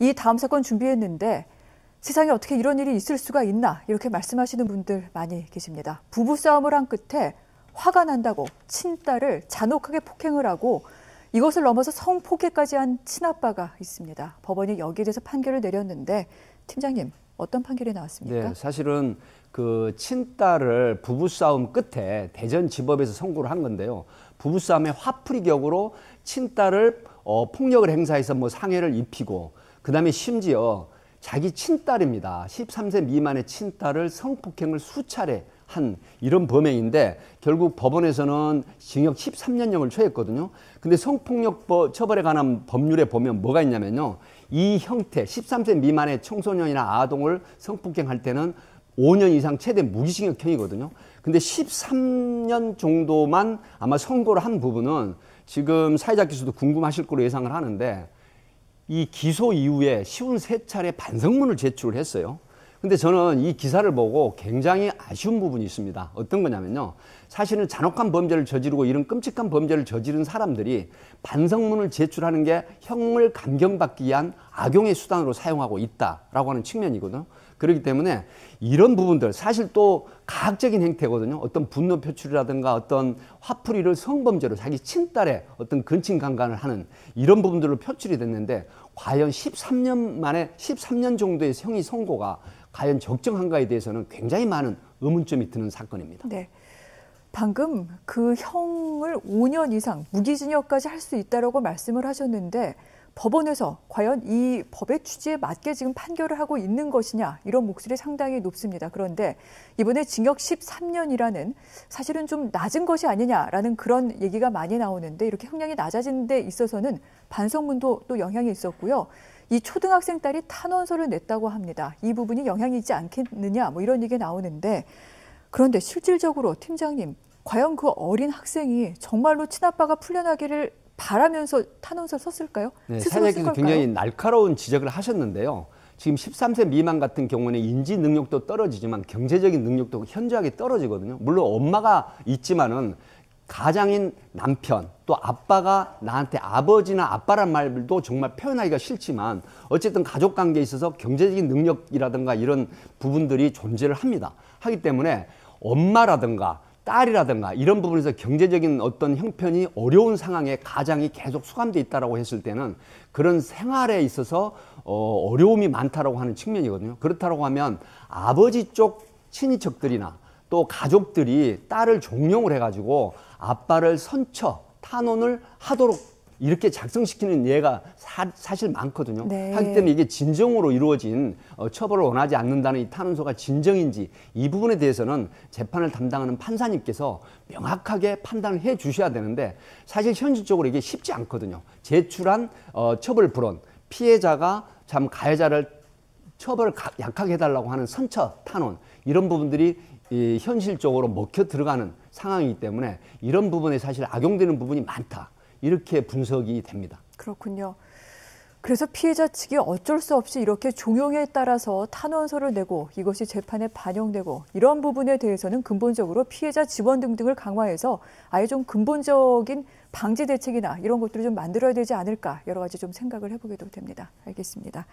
이 다음 사건 준비했는데 세상에 어떻게 이런 일이 있을 수가 있나 이렇게 말씀하시는 분들 많이 계십니다. 부부싸움을 한 끝에 화가 난다고 친딸을 잔혹하게 폭행을 하고 이것을 넘어서 성폭행까지 한 친아빠가 있습니다. 법원이 여기에 대해서 판결을 내렸는데 팀장님 어떤 판결이 나왔습니까? 네, 사실은 그 친딸을 부부싸움 끝에 대전지법에서 선고를 한 건데요. 부부싸움의 화풀이 격으로 친딸을 어, 폭력을 행사해서 뭐 상해를 입히고 그 다음에 심지어 자기 친딸입니다. 13세 미만의 친딸을 성폭행을 수차례 한 이런 범행인데 결국 법원에서는 징역 13년형을 처했거든요. 근데 성폭력 처벌에 관한 법률에 보면 뭐가 있냐면요. 이 형태 13세 미만의 청소년이나 아동을 성폭행할 때는 5년 이상 최대 무기징역형이거든요. 근데 13년 정도만 아마 선고를 한 부분은 지금 사회자 교수도 궁금하실 거로 예상을 하는데 이 기소 이후에 쉬운 세차례 반성문을 제출을 했어요. 근데 저는 이 기사를 보고 굉장히 아쉬운 부분이 있습니다. 어떤 거냐면요. 사실은 잔혹한 범죄를 저지르고 이런 끔찍한 범죄를 저지른 사람들이 반성문을 제출하는 게 형을 감경받기 위한 악용의 수단으로 사용하고 있다라고 하는 측면이거든요. 그렇기 때문에 이런 부분들 사실 또과학적인 행태거든요. 어떤 분노 표출이라든가 어떤 화풀이를 성범죄로 자기 친딸의 어떤 근친강간을 하는 이런 부분들로 표출이 됐는데 과연 13년 만에 13년 정도의 형이 선고가 과연 적정한가에 대해서는 굉장히 많은 의문점이 드는 사건입니다. 네. 방금 그 형을 5년 이상 무기징역까지 할 수 있다라고 말씀을 하셨는데 법원에서 과연 이 법의 취지에 맞게 지금 판결을 하고 있는 것이냐 이런 목소리 상당히 높습니다. 그런데 이번에 징역 13년이라는 사실은 좀 낮은 것이 아니냐라는 그런 얘기가 많이 나오는데 이렇게 형량이 낮아진 데 있어서는 반성문도 또 영향이 있었고요. 이 초등학생 딸이 탄원서를 냈다고 합니다. 이 부분이 영향이 있지 않겠느냐 뭐 이런 얘기 나오는데 그런데 실질적으로 팀장님 과연 그 어린 학생이 정말로 친아빠가 풀려나기를 바라면서 탄원서를 썼을까요? 네, 탄핵에서 그 굉장히 날카로운 지적을 하셨는데요. 지금 13세 미만 같은 경우는 인지 능력도 떨어지지만 경제적인 능력도 현저하게 떨어지거든요. 물론 엄마가 있지만은 가장인 남편 또 아빠가 나한테 아버지나 아빠란 말도 정말 표현하기가 싫지만 어쨌든 가족 관계에 있어서 경제적인 능력이라든가 이런 부분들이 존재를 합니다. 하기 때문에 엄마라든가 딸이라든가 이런 부분에서 경제적인 어떤 형편이 어려운 상황에 가장이 계속 수감돼 있다라고 했을 때는 그런 생활에 있어서 어, 어려움이 많다라고 하는 측면이거든요. 그렇다고 하면 아버지 쪽 친인척들이나 또 가족들이 딸을 종용을 해가지고 아빠를 선처 탄원을 하도록 이렇게 작성시키는 예가 사, 사실 많거든요. 네. 하기 때문에 이게 진정으로 이루어진 어, 처벌을 원하지 않는다는 이 탄원서가 진정인지 이 부분에 대해서는 재판을 담당하는 판사님께서 명확하게 판단을 해 주셔야 되는데 사실 현실적으로 이게 쉽지 않거든요. 제출한 어, 처벌 불원 피해자가 참 가해자를 처벌을 약하게 해달라고 하는 선처 탄원 이런 부분들이 이 현실적으로 먹혀 들어가는 상황이기 때문에 이런 부분에 사실 악용되는 부분이 많다. 이렇게 분석이 됩니다. 그렇군요. 그래서 피해자 측이 어쩔 수 없이 이렇게 종용에 따라서 탄원서를 내고 이것이 재판에 반영되고 이런 부분에 대해서는 근본적으로 피해자 지원 등등을 강화해서 아예 좀 근본적인 방지 대책이나 이런 것들을 좀 만들어야 되지 않을까 여러 가지 좀 생각을 해보게 됩니다. 알겠습니다.